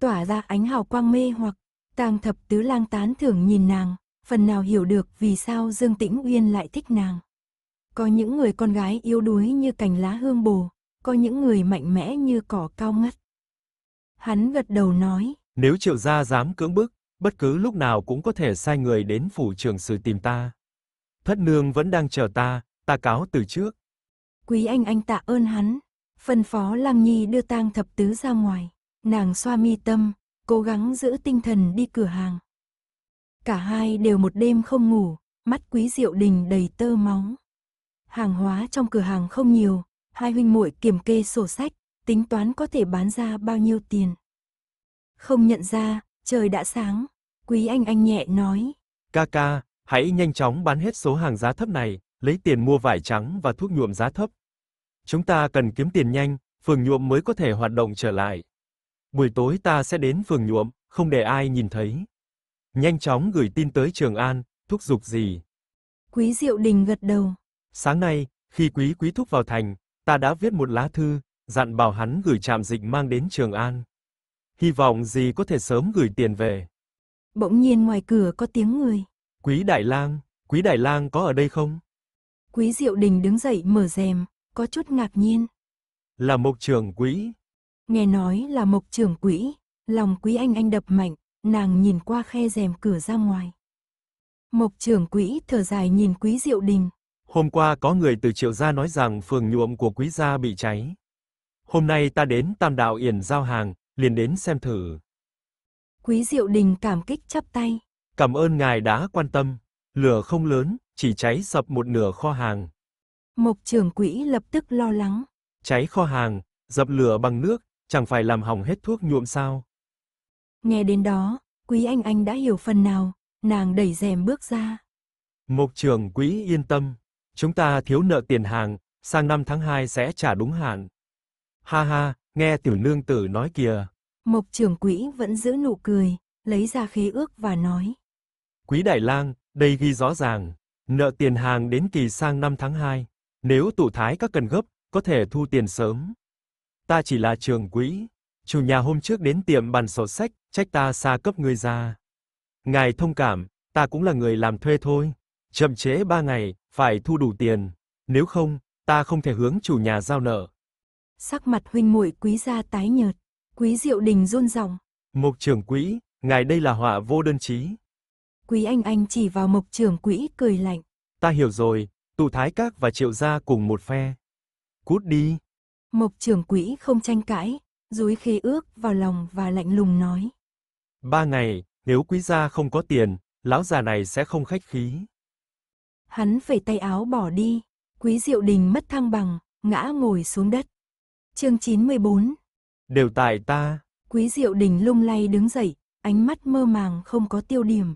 Tỏa ra ánh hào quang mê hoặc, tang thập tứ lang tán thưởng nhìn nàng, phần nào hiểu được vì sao Dương Tĩnh Uyên lại thích nàng. Có những người con gái yếu đuối như cành lá hương bồ, có những người mạnh mẽ như cỏ cao ngất. Hắn gật đầu nói. Nếu triệu gia dám cưỡng bức, bất cứ lúc nào cũng có thể sai người đến phủ trưởng sử tìm ta. Thất nương vẫn đang chờ ta, ta cáo từ trước. Quý anh anh tạ ơn hắn, phân phó Lăng Nhi đưa tang thập tứ ra ngoài, nàng xoa mi tâm, cố gắng giữ tinh thần đi cửa hàng. Cả hai đều một đêm không ngủ, mắt quý diệu đình đầy tơ máu. Hàng hóa trong cửa hàng không nhiều, hai huynh muội kiểm kê sổ sách, tính toán có thể bán ra bao nhiêu tiền. Không nhận ra, trời đã sáng, Quý Anh Anh nhẹ nói. Ca ca, hãy nhanh chóng bán hết số hàng giá thấp này, lấy tiền mua vải trắng và thuốc nhuộm giá thấp. Chúng ta cần kiếm tiền nhanh, phường nhuộm mới có thể hoạt động trở lại. Buổi tối ta sẽ đến phường nhuộm, không để ai nhìn thấy. Nhanh chóng gửi tin tới Trường An, thúc giục gì. Quý Diệu Đình gật đầu. Sáng nay, khi Quý Quý Thúc vào thành, ta đã viết một lá thư, dặn bảo hắn gửi trạm dịch mang đến Trường An. Hy vọng gì có thể sớm gửi tiền về. Bỗng nhiên ngoài cửa có tiếng người. Quý Đại Lang, Quý Đại Lang có ở đây không? Quý Diệu Đình đứng dậy mở rèm, có chút ngạc nhiên. Là Mộc trưởng Quý. Nghe nói là Mộc trưởng Quý, lòng Quý Anh Anh đập mạnh, nàng nhìn qua khe rèm cửa ra ngoài. Mộc trưởng Quý thở dài nhìn Quý Diệu Đình, Hôm qua có người từ Triệu gia nói rằng phường nhuộm của quý gia bị cháy. Hôm nay ta đến Tam Đạo Yển giao hàng, liền đến xem thử. Quý Diệu Đình cảm kích chắp tay. Cảm ơn ngài đã quan tâm. Lửa không lớn, chỉ cháy sập một nửa kho hàng. Mục trưởng quỹ lập tức lo lắng. Cháy kho hàng, dập lửa bằng nước, chẳng phải làm hỏng hết thuốc nhuộm sao? Nghe đến đó, Quý Anh Anh đã hiểu phần nào, nàng đẩy rèm bước ra. Mục trưởng quỹ yên tâm, Chúng ta thiếu nợ tiền hàng, sang năm tháng 2 sẽ trả đúng hạn. Ha ha, nghe tiểu nương tử nói kìa. Mộc trưởng quỹ vẫn giữ nụ cười, lấy ra khế ước và nói. Quý Đại lang, đây ghi rõ ràng, nợ tiền hàng đến kỳ sang năm tháng 2. Nếu tụ thái các cần gấp, có thể thu tiền sớm. Ta chỉ là trường quỹ. Chủ nhà hôm trước đến tiệm bàn sổ sách, trách ta xa cấp người ra. Ngài thông cảm, ta cũng là người làm thuê thôi chậm trễ 3 ngày, phải thu đủ tiền, nếu không, ta không thể hướng chủ nhà giao nợ. Sắc mặt huynh muội quý gia tái nhợt, quý diệu đình run ròng. Mục trưởng quỹ, ngài đây là họa vô đơn chí. Quý anh anh chỉ vào mục trưởng quỹ cười lạnh. Ta hiểu rồi, tụ thái các và triệu gia cùng một phe. Cút đi. Mục trưởng quỹ không tranh cãi, dúi khế ước vào lòng và lạnh lùng nói. Ba ngày, nếu quý gia không có tiền, lão già này sẽ không khách khí. Hắn phẩy tay áo bỏ đi. Quý Diệu Đình mất thăng bằng, ngã ngồi xuống đất. Chương 94. Đều tại ta. Quý Diệu Đình lung lay đứng dậy, ánh mắt mơ màng không có tiêu điểm.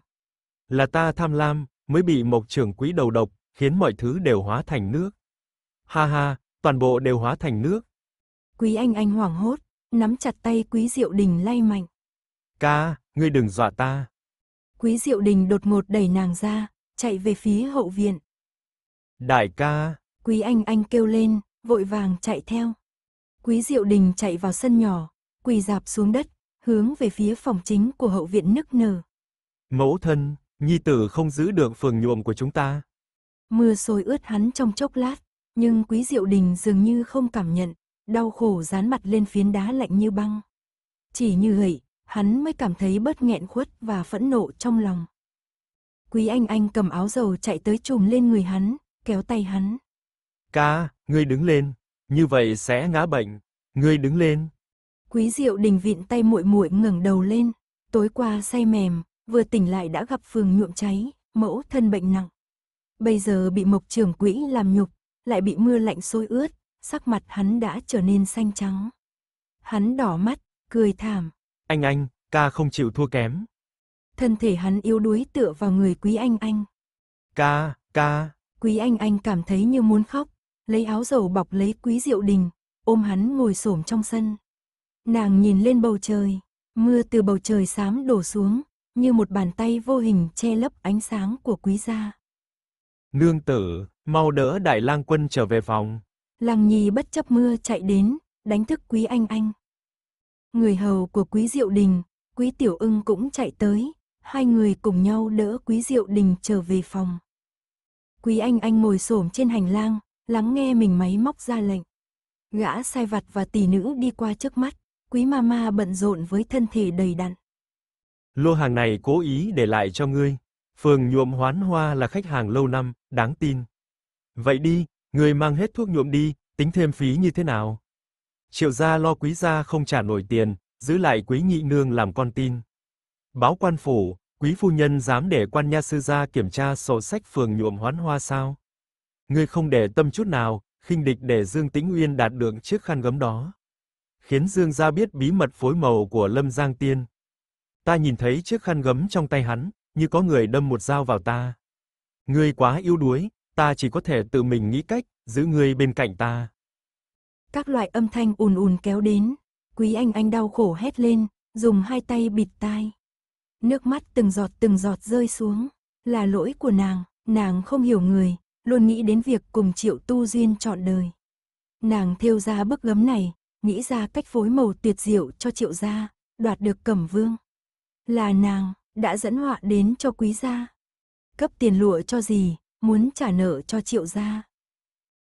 Là ta tham lam, mới bị Mộc trưởng quý đầu độc, khiến mọi thứ đều hóa thành nước. Ha ha, toàn bộ đều hóa thành nước. Quý anh anh hoảng hốt, nắm chặt tay Quý Diệu Đình lay mạnh. Ca, ngươi đừng dọa ta. Quý Diệu Đình đột ngột đẩy nàng ra, chạy về phía hậu viện. Đại ca! Quý anh anh kêu lên, vội vàng chạy theo. Quý diệu đình chạy vào sân nhỏ, quỳ dạp xuống đất, hướng về phía phòng chính của hậu viện nức nở. Mẫu thân, nhi tử không giữ được phường nhuộm của chúng ta. Mưa sôi ướt hắn trong chốc lát, nhưng quý diệu đình dường như không cảm nhận, đau khổ dán mặt lên phiến đá lạnh như băng. Chỉ như vậy, hắn mới cảm thấy bớt nghẹn khuất và phẫn nộ trong lòng. Quý Anh Anh cầm áo dầu chạy tới trùm lên người hắn, kéo tay hắn. Ca, ngươi đứng lên, như vậy sẽ ngã bệnh, ngươi đứng lên. Quý Diệu Đình vịn tay muội muội ngẩng đầu lên, tối qua say mềm, vừa tỉnh lại đã gặp phường nhuộm cháy, mẫu thân bệnh nặng. Bây giờ bị Mộc trưởng Quỹ làm nhục, lại bị mưa lạnh sôi ướt, sắc mặt hắn đã trở nên xanh trắng. Hắn đỏ mắt, cười thảm. Anh anh, ca không chịu thua kém, thân thể hắn yếu đuối tựa vào người Quý Anh Anh. Ca, ca. Quý Anh Anh cảm thấy như muốn khóc, lấy áo dầu bọc lấy Quý Diệu Đình, ôm hắn ngồi xổm trong sân. Nàng nhìn lên bầu trời, mưa từ bầu trời xám đổ xuống, như một bàn tay vô hình che lấp ánh sáng của Quý gia. Nương tử, mau đỡ Đại Lang quân trở về phòng. Lăng Nhi bất chấp mưa chạy đến, đánh thức Quý Anh Anh. Người hầu của Quý Diệu Đình, Quý Tiểu Ưng cũng chạy tới, hai người cùng nhau đỡ Quý Diệu Đình trở về phòng. Quý Anh Anh ngồi xổm trên hành lang, lắng nghe mình máy móc ra lệnh. Gã sai vặt và tỷ nữ đi qua trước mắt, Quý Mama bận rộn với thân thể đầy đặn. Lô hàng này cố ý để lại cho ngươi. Phường nhuộm hoán hoa là khách hàng lâu năm, đáng tin. Vậy đi, ngươi mang hết thuốc nhuộm đi, tính thêm phí như thế nào? Triệu gia lo quý gia không trả nổi tiền, giữ lại quý nhị nương làm con tin. Báo quan phủ, quý phu nhân dám để quan nha sư ra kiểm tra sổ sách phường nhuộm hoán hoa sao? Ngươi không để tâm chút nào, khinh địch để Dương Tĩnh Uyên đạt được chiếc khăn gấm đó. Khiến Dương gia biết bí mật phối màu của Lâm Giang Tiên. Ta nhìn thấy chiếc khăn gấm trong tay hắn, như có người đâm một dao vào ta. Ngươi quá yếu đuối, ta chỉ có thể tự mình nghĩ cách giữ ngươi bên cạnh ta. Các loại âm thanh ùn ùn kéo đến, Quý Anh Anh đau khổ hét lên, dùng hai tay bịt tai. Nước mắt từng giọt từng giọt rơi xuống, là lỗi của nàng, nàng không hiểu người, luôn nghĩ đến việc cùng Triệu Tu Duyên chọn đời. Nàng thêu ra bức gấm này, nghĩ ra cách phối màu tuyệt diệu cho Triệu gia, đoạt được Cẩm Vương. Là nàng đã dẫn họa đến cho quý gia. Cấp tiền lụa cho gì, muốn trả nợ cho Triệu gia.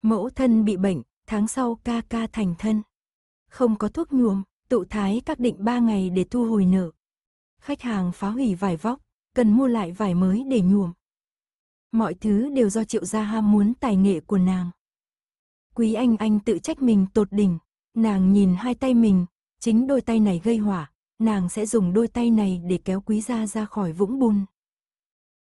Mẫu thân bị bệnh, tháng sau ca ca thành thân. Không có thuốc nhuộm, tụ thái các định ba ngày để thu hồi nợ khách hàng phá hủy vải vóc, cần mua lại vải mới để nhuộm. Mọi thứ đều do Triệu Gia ham muốn tài nghệ của nàng. Quý Anh Anh tự trách mình tột đỉnh, nàng nhìn hai tay mình, chính đôi tay này gây hỏa, nàng sẽ dùng đôi tay này để kéo Quý Gia ra khỏi vũng bùn.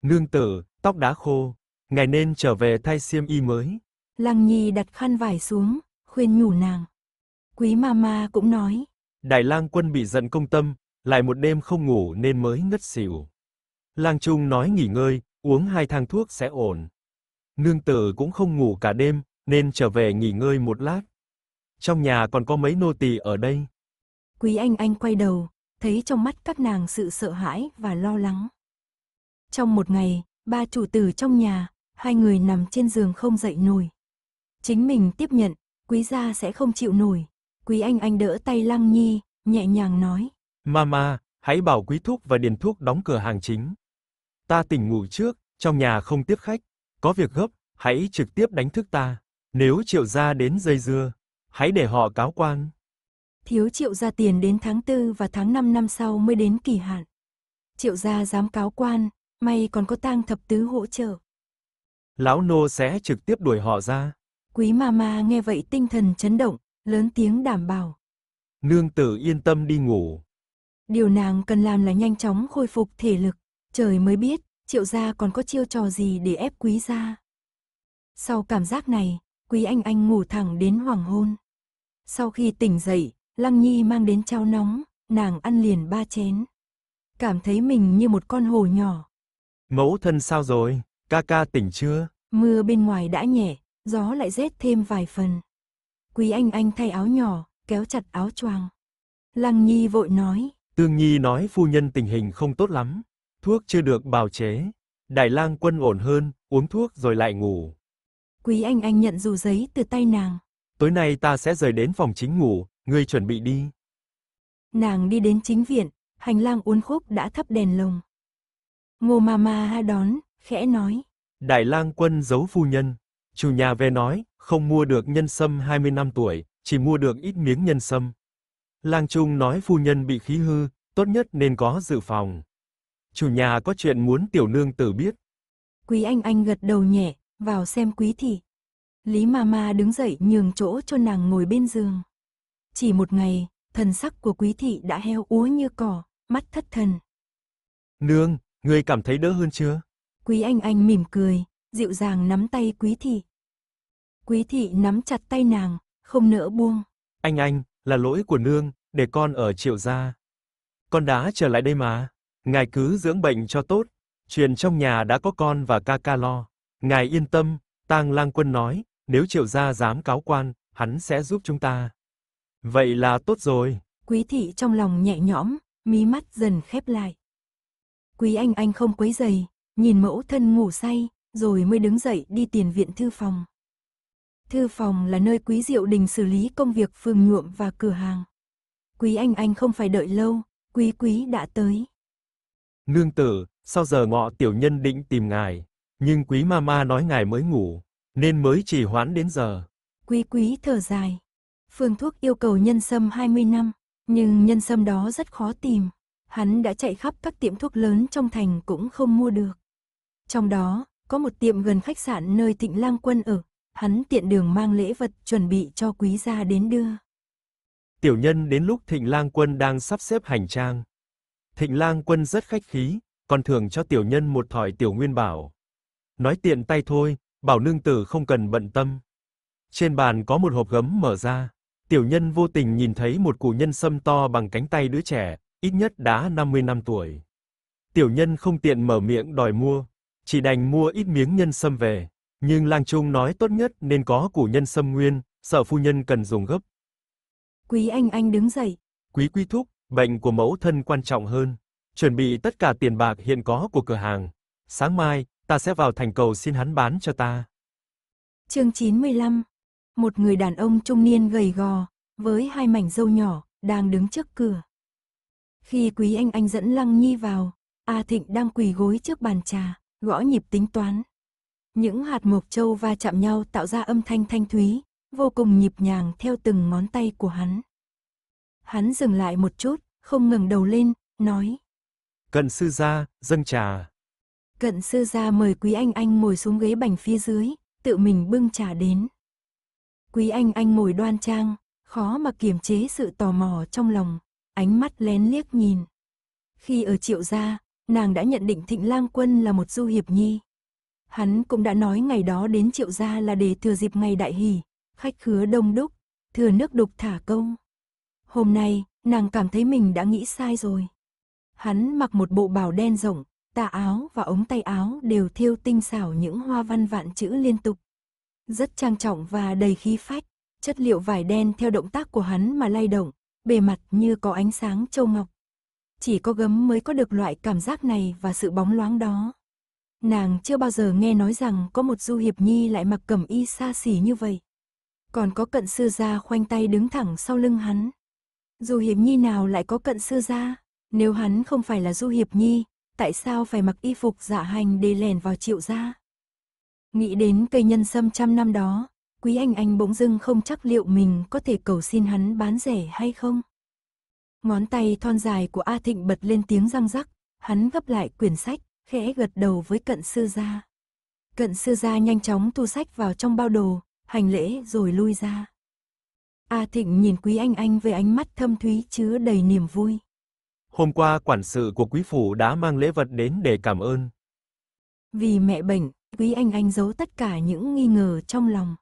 Nương tử, tóc đã khô, ngài nên trở về thay xiêm y mới. Lăng Nhi đặt khăn vải xuống, khuyên nhủ nàng. Quý Mama cũng nói. Đại lang quân bị giận công tâm, lại một đêm không ngủ nên mới ngất xỉu. Lang Trung nói nghỉ ngơi, uống hai thang thuốc sẽ ổn. Nương tử cũng không ngủ cả đêm, nên trở về nghỉ ngơi một lát. Trong nhà còn có mấy nô tỳ ở đây. Quý Anh Anh quay đầu, thấy trong mắt các nàng sự sợ hãi và lo lắng. Trong một ngày, ba chủ tử trong nhà, hai người nằm trên giường không dậy nổi. Chính mình tiếp nhận, quý gia sẽ không chịu nổi. Quý Anh Anh đỡ tay Lăng Nhi, nhẹ nhàng nói. Mama, hãy bảo quý thuốc và điền thuốc đóng cửa hàng chính. Ta tỉnh ngủ trước, trong nhà không tiếp khách, có việc gấp, hãy trực tiếp đánh thức ta. Nếu triệu gia đến dây dưa, hãy để họ cáo quan. Thiếu triệu gia tiền đến tháng 4 và tháng 5 năm sau mới đến kỳ hạn. Triệu gia dám cáo quan, may còn có tang thập tứ hỗ trợ. Lão nô sẽ trực tiếp đuổi họ ra. Quý mama nghe vậy tinh thần chấn động, lớn tiếng đảm bảo. Nương tử yên tâm đi ngủ. Điều nàng cần làm là nhanh chóng khôi phục thể lực, trời mới biết, triệu gia còn có chiêu trò gì để ép quý gia. Sau cảm giác này, quý anh anh ngủ thẳng đến hoàng hôn. Sau khi tỉnh dậy, Lăng Nhi mang đến cháo nóng, nàng ăn liền ba chén. Cảm thấy mình như một con hồ nhỏ. Mẫu thân sao rồi, ca ca tỉnh chưa? Mưa bên ngoài đã nhẹ, gió lại rét thêm vài phần. Quý anh anh thay áo nhỏ, kéo chặt áo choàng. Lăng Nhi vội nói, Tương Nhi nói phu nhân tình hình không tốt lắm, thuốc chưa được bào chế. Đại lang quân ổn hơn, uống thuốc rồi lại ngủ. Quý anh anh nhận dù giấy từ tay nàng. Tối nay ta sẽ rời đến phòng chính ngủ, ngươi chuẩn bị đi. Nàng đi đến chính viện, hành lang uốn khúc đã thắp đèn lồng. Ngô Mama ha đón, khẽ nói. Đại lang quân giấu phu nhân. Chủ nhà về nói, không mua được nhân sâm 20 năm tuổi, chỉ mua được ít miếng nhân sâm, Lang Trung nói phu nhân bị khí hư, tốt nhất nên có dự phòng. Chủ nhà có chuyện muốn tiểu nương tử biết. Quý Anh Anh gật đầu nhẹ, vào xem quý thị. Lý Mama đứng dậy nhường chỗ cho nàng ngồi bên giường. Chỉ một ngày, thần sắc của quý thị đã heo úa như cỏ, mắt thất thần. Nương, người cảm thấy đỡ hơn chưa? Quý Anh Anh mỉm cười, dịu dàng nắm tay quý thị. Quý thị nắm chặt tay nàng, không nỡ buông. Anh Anh, là lỗi của nương, để con ở Triệu gia. Con đã trở lại đây mà, ngài cứ dưỡng bệnh cho tốt, chuyện trong nhà đã có con và ca ca lo. Ngài yên tâm, Tang Lang Quân nói, nếu Triệu gia dám cáo quan, hắn sẽ giúp chúng ta. Vậy là tốt rồi. Quý thị trong lòng nhẹ nhõm, mí mắt dần khép lại. Quý anh anh không quấy giày, nhìn mẫu thân ngủ say, rồi mới đứng dậy đi tiền viện thư phòng. Thư phòng là nơi Quý Diệu Đình xử lý công việc phương nhuộm và cửa hàng. Quý Anh Anh không phải đợi lâu, Quý Quý đã tới. Nương tử, sau giờ ngọ tiểu nhân định tìm ngài, nhưng Quý Mama nói ngài mới ngủ, nên mới trì hoãn đến giờ. Quý Quý thở dài. Phương thuốc yêu cầu nhân sâm 20 năm, nhưng nhân sâm đó rất khó tìm. Hắn đã chạy khắp các tiệm thuốc lớn trong thành cũng không mua được. Trong đó, có một tiệm gần khách sạn nơi Thịnh Lang Quân ở, hắn tiện đường mang lễ vật chuẩn bị cho quý gia đến đưa. Tiểu nhân đến lúc Thịnh Lang Quân đang sắp xếp hành trang. Thịnh Lang Quân rất khách khí, còn thường cho tiểu nhân một thỏi tiểu nguyên bảo. Nói tiện tay thôi, bảo nương tử không cần bận tâm. Trên bàn có một hộp gấm mở ra, tiểu nhân vô tình nhìn thấy một củ nhân sâm to bằng cánh tay đứa trẻ, ít nhất đã 50 năm tuổi. Tiểu nhân không tiện mở miệng đòi mua, chỉ đành mua ít miếng nhân sâm về. Nhưng Lang Trung nói tốt nhất nên có củ nhân xâm nguyên, sợ phu nhân cần dùng gấp. Quý anh anh đứng dậy. Quý quý thúc, bệnh của mẫu thân quan trọng hơn. Chuẩn bị tất cả tiền bạc hiện có của cửa hàng. Sáng mai, ta sẽ vào thành cầu xin hắn bán cho ta. Chương 95 Một người đàn ông trung niên gầy gò, với hai mảnh râu nhỏ, đang đứng trước cửa. Khi quý anh anh dẫn Lăng Nhi vào, A Thịnh đang quỳ gối trước bàn trà, gõ nhịp tính toán, những hạt mộc châu va chạm nhau tạo ra âm thanh thanh thúy, vô cùng nhịp nhàng theo từng ngón tay của hắn. Hắn dừng lại một chút, không ngừng đầu lên, nói. Cận sư gia, dâng trà. Cận sư gia mời quý anh anh ngồi xuống ghế bành phía dưới, tự mình bưng trà đến. Quý anh anh ngồi đoan trang, khó mà kiềm chế sự tò mò trong lòng, ánh mắt lén liếc nhìn. Khi ở triệu gia, nàng đã nhận định thịnh lang quân là một du hiệp nhi. Hắn cũng đã nói ngày đó đến triệu gia là để thừa dịp ngày đại hỷ, khách khứa đông đúc, thừa nước đục thả công Hôm nay, nàng cảm thấy mình đã nghĩ sai rồi. Hắn mặc một bộ bào đen rộng, tà áo và ống tay áo đều thêu tinh xảo những hoa văn vạn chữ liên tục. Rất trang trọng và đầy khí phách, chất liệu vải đen theo động tác của hắn mà lay động, bề mặt như có ánh sáng châu ngọc. Chỉ có gấm mới có được loại cảm giác này và sự bóng loáng đó. Nàng chưa bao giờ nghe nói rằng có một du hiệp nhi lại mặc cẩm y xa xỉ như vậy. Còn có cận sư gia khoanh tay đứng thẳng sau lưng hắn. Du hiệp nhi nào lại có cận sư gia? Nếu hắn không phải là du hiệp nhi, tại sao phải mặc y phục giả dạ hành để lẻn vào triệu gia? Nghĩ đến cây nhân sâm trăm năm đó, quý anh anh bỗng dưng không chắc liệu mình có thể cầu xin hắn bán rẻ hay không. Ngón tay thon dài của A Thịnh bật lên tiếng răng rắc, hắn gấp lại quyển sách, khẽ gật đầu với cận sư gia. Cận sư gia nhanh chóng thu sách vào trong bao đồ, hành lễ rồi lui ra. A Thịnh nhìn Quý Anh Anh với ánh mắt thâm thúy chứa đầy niềm vui. Hôm qua quản sự của quý phủ đã mang lễ vật đến để cảm ơn. Vì mẹ bệnh, Quý Anh Anh giấu tất cả những nghi ngờ trong lòng.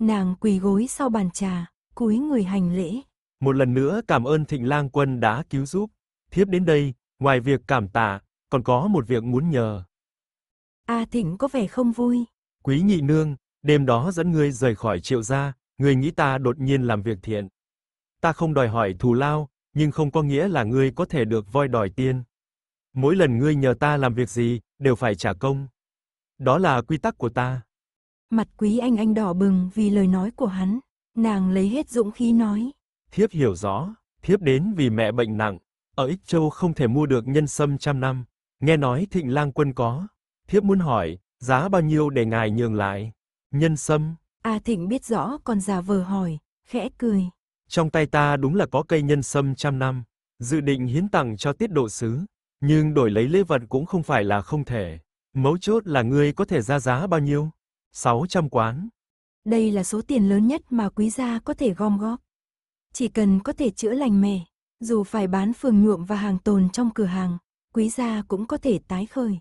Nàng quỳ gối sau bàn trà, cúi người hành lễ. Một lần nữa cảm ơn Thịnh Lang Quân đã cứu giúp. Thiếp đến đây, ngoài việc cảm tạ, còn có một việc muốn nhờ. A à, Thịnh có vẻ không vui. Quý nhị nương, đêm đó dẫn ngươi rời khỏi triệu gia, ngươi nghĩ ta đột nhiên làm việc thiện. Ta không đòi hỏi thù lao, nhưng không có nghĩa là ngươi có thể được voi đòi tiên. Mỗi lần ngươi nhờ ta làm việc gì, đều phải trả công. Đó là quy tắc của ta. Mặt quý anh anh đỏ bừng vì lời nói của hắn, nàng lấy hết dũng khí nói. Thiếp hiểu rõ, thiếp đến vì mẹ bệnh nặng, ở Ích Châu không thể mua được nhân sâm trăm năm. Nghe nói thịnh lang quân có. Thiếp muốn hỏi, giá bao nhiêu để ngài nhường lại? Nhân sâm. A à, Thịnh biết rõ con già vờ hỏi, khẽ cười. Trong tay ta đúng là có cây nhân sâm trăm năm, dự định hiến tặng cho tiết độ sứ, nhưng đổi lấy lễ vật cũng không phải là không thể. Mấu chốt là ngươi có thể ra giá bao nhiêu? 600 quán. Đây là số tiền lớn nhất mà quý gia có thể gom góp. Chỉ cần có thể chữa lành mẻ, dù phải bán phường nhuộm và hàng tồn trong cửa hàng, quý gia cũng có thể tái khởi.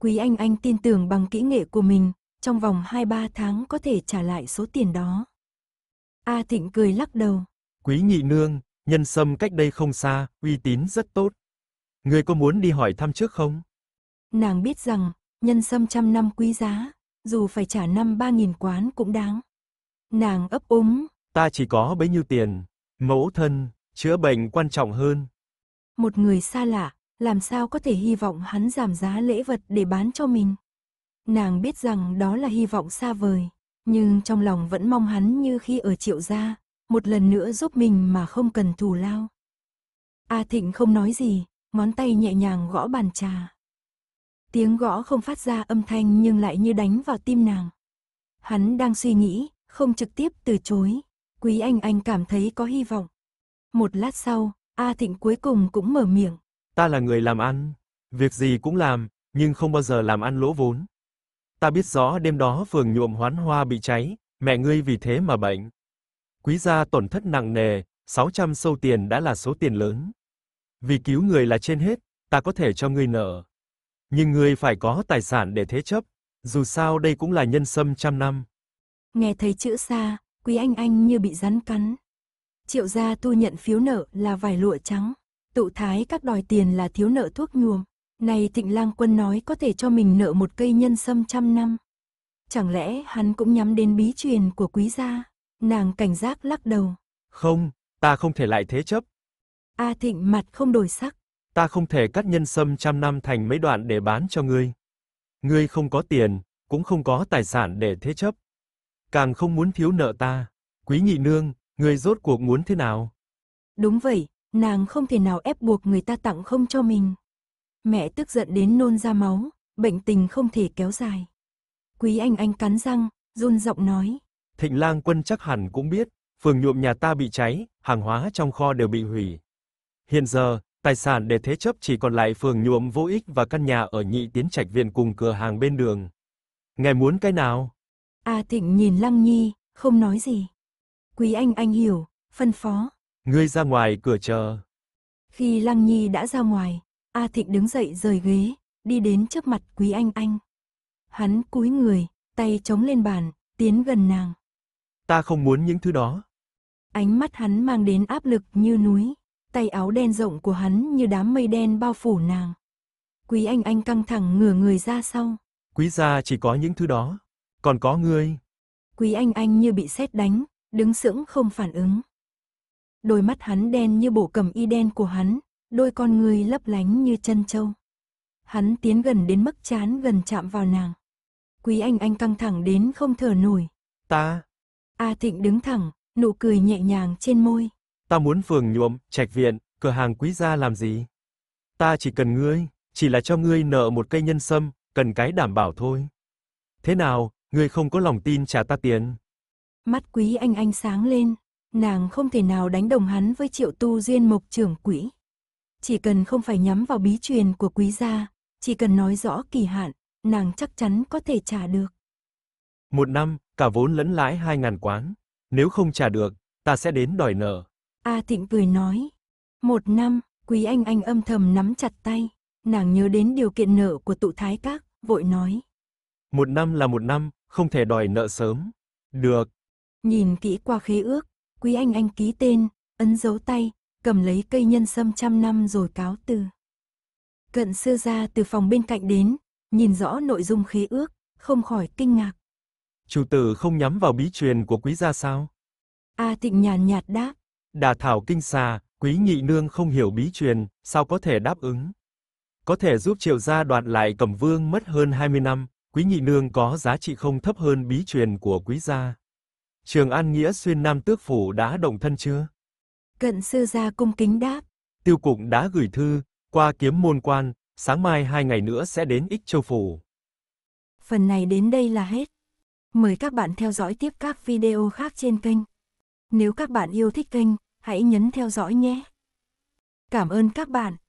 Quý anh anh tin tưởng bằng kỹ nghệ của mình, trong vòng 2-3 tháng có thể trả lại số tiền đó. A Thịnh cười lắc đầu. Quý nhị nương, nhân sâm cách đây không xa, uy tín rất tốt. Người có muốn đi hỏi thăm trước không? Nàng biết rằng, nhân sâm trăm năm quý giá, dù phải trả năm ba nghìn quán cũng đáng. Nàng ấp úng. Ta chỉ có bấy nhiêu tiền, mẫu thân, chữa bệnh quan trọng hơn. Một người xa lạ, làm sao có thể hy vọng hắn giảm giá lễ vật để bán cho mình. Nàng biết rằng đó là hy vọng xa vời, nhưng trong lòng vẫn mong hắn như khi ở triệu gia, một lần nữa giúp mình mà không cần thù lao. A Thịnh không nói gì, ngón tay nhẹ nhàng gõ bàn trà. Tiếng gõ không phát ra âm thanh nhưng lại như đánh vào tim nàng. Hắn đang suy nghĩ, không trực tiếp từ chối. Quý Anh Anh cảm thấy có hy vọng. Một lát sau, A Thịnh cuối cùng cũng mở miệng. Ta là người làm ăn, việc gì cũng làm, nhưng không bao giờ làm ăn lỗ vốn. Ta biết rõ đêm đó phường nhuộm hoán hoa bị cháy, mẹ ngươi vì thế mà bệnh. Quý gia tổn thất nặng nề, 600 sâu tiền đã là số tiền lớn. Vì cứu người là trên hết, ta có thể cho ngươi nợ. Nhưng ngươi phải có tài sản để thế chấp, dù sao đây cũng là nhân sâm trăm năm. Nghe thấy chữ xa, Quý Anh Anh như bị rắn cắn. Triệu gia tu nhận phiếu nợ là vài lụa trắng tụ thái các đòi tiền là thiếu nợ thuốc nhuồm. Này Thịnh Lang Quân nói có thể cho mình nợ một cây nhân sâm trăm năm. Chẳng lẽ hắn cũng nhắm đến bí truyền của quý gia? Nàng cảnh giác lắc đầu. Không, ta không thể lại thế chấp. A Thịnh mặt không đổi sắc. Ta không thể cắt nhân sâm trăm năm thành mấy đoạn để bán cho ngươi. Ngươi không có tiền, cũng không có tài sản để thế chấp. Càng không muốn thiếu nợ ta. Quý nhị nương, ngươi rốt cuộc muốn thế nào? Đúng vậy, nàng không thể nào ép buộc người ta tặng không cho mình. Mẹ tức giận đến nôn ra máu, bệnh tình không thể kéo dài. Quý anh anh cắn răng, run giọng nói. Thịnh lang quân chắc hẳn cũng biết, phường nhuộm nhà ta bị cháy, hàng hóa trong kho đều bị hủy. Hiện giờ, tài sản để thế chấp chỉ còn lại phường nhuộm vô ích và căn nhà ở nhị tiến trạch viện cùng cửa hàng bên đường. Ngài muốn cái nào? A Thịnh nhìn Lăng Nhi, không nói gì. Quý anh anh hiểu, phân phó. Ngươi ra ngoài cửa chờ. Khi Lăng Nhi đã ra ngoài, A Thịnh đứng dậy rời ghế, đi đến trước mặt Quý Anh Anh. Hắn cúi người, tay chống lên bàn, tiến gần nàng. Ta không muốn những thứ đó. Ánh mắt hắn mang đến áp lực như núi, tay áo đen rộng của hắn như đám mây đen bao phủ nàng. Quý Anh Anh căng thẳng ngửa người ra sau. Quý gia chỉ có những thứ đó, còn có ngươi. Quý Anh Anh như bị sét đánh, đứng sững không phản ứng đôi mắt hắn đen như bổ cầm y đen của hắn, đôi con người lấp lánh như chân trâu. Hắn tiến gần đến mức chán gần chạm vào nàng. Quý anh anh căng thẳng đến không thở nổi. Ta. A Thịnh đứng thẳng, nụ cười nhẹ nhàng trên môi. Ta muốn phường nhuộm, trạch viện, cửa hàng quý gia làm gì? Ta chỉ cần ngươi, chỉ là cho ngươi nợ một cây nhân sâm, cần cái đảm bảo thôi. Thế nào, ngươi không có lòng tin trả ta tiền? Mắt quý anh anh sáng lên, nàng không thể nào đánh đồng hắn với triệu tu duyên mộc trưởng quỹ. Chỉ cần không phải nhắm vào bí truyền của quý gia, chỉ cần nói rõ kỳ hạn, nàng chắc chắn có thể trả được. Một năm, cả vốn lẫn lãi hai ngàn quán. Nếu không trả được, ta sẽ đến đòi nợ. A Thịnh cười nói. Một năm, quý anh anh âm thầm nắm chặt tay. Nàng nhớ đến điều kiện nợ của tụ thái các, vội nói. Một năm là một năm, không thể đòi nợ sớm. Được. Nhìn kỹ qua khế ước, Quý Anh Anh ký tên, ấn dấu tay, cầm lấy cây nhân sâm trăm năm rồi cáo từ. Cận sư ra từ phòng bên cạnh đến, nhìn rõ nội dung khế ước, không khỏi kinh ngạc. Chủ tử không nhắm vào bí truyền của quý gia sao? A à, Thịnh nhàn nhạt đáp. Đà thảo kinh xà, quý nhị nương không hiểu bí truyền, sao có thể đáp ứng? Có thể giúp triệu gia đoạt lại cẩm vương mất hơn 20 năm, quý nhị nương có giá trị không thấp hơn bí truyền của quý gia. Trường An Nghĩa xuyên Nam Tước Phủ đã động thân chưa? Cận sư gia cung kính đáp. Tiêu cục đã gửi thư, qua kiếm môn quan, sáng mai hai ngày nữa sẽ đến Ích Châu Phủ. Phần này đến đây là hết. Mời các bạn theo dõi tiếp các video khác trên kênh. Nếu các bạn yêu thích kênh, hãy nhấn theo dõi nhé. Cảm ơn các bạn.